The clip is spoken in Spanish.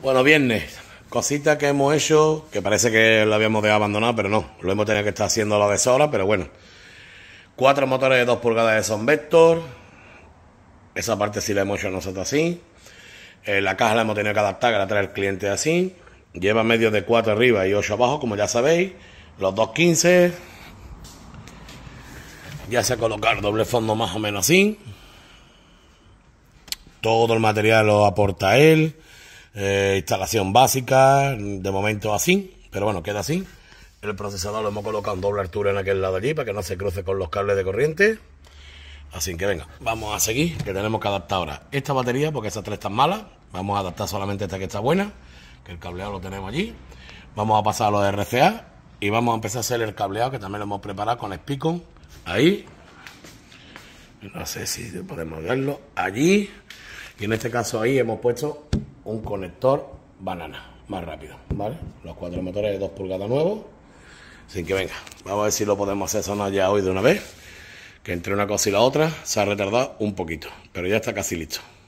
Bueno, viernes. Cosita que hemos hecho, que parece que lo habíamos de abandonar, pero no. Lo hemos tenido que estar haciendo a la deshora, pero bueno. Cuatro motores de 2 pulgadas de Son Vector. Esa parte sí la hemos hecho nosotros así. Eh, la caja la hemos tenido que adaptar, que la trae el cliente así. Lleva medio de 4 arriba y 8 abajo, como ya sabéis. Los 215. Ya se ha colocado el doble fondo más o menos así. Todo el material lo aporta él. Eh, instalación básica, de momento así, pero bueno, queda así. El procesador lo hemos colocado en doble altura en aquel lado allí para que no se cruce con los cables de corriente. Así que venga, vamos a seguir, que tenemos que adaptar ahora esta batería, porque esas tres están malas. Vamos a adaptar solamente esta que está buena, que el cableado lo tenemos allí. Vamos a pasar a los RCA y vamos a empezar a hacer el cableado, que también lo hemos preparado con el Spicon. Ahí. No sé si podemos verlo. Allí. Y en este caso ahí hemos puesto un conector banana, más rápido, ¿vale? Los cuatro motores de dos pulgadas nuevos. sin que venga, vamos a ver si lo podemos hacer sonar ya hoy de una vez. Que entre una cosa y la otra se ha retardado un poquito, pero ya está casi listo.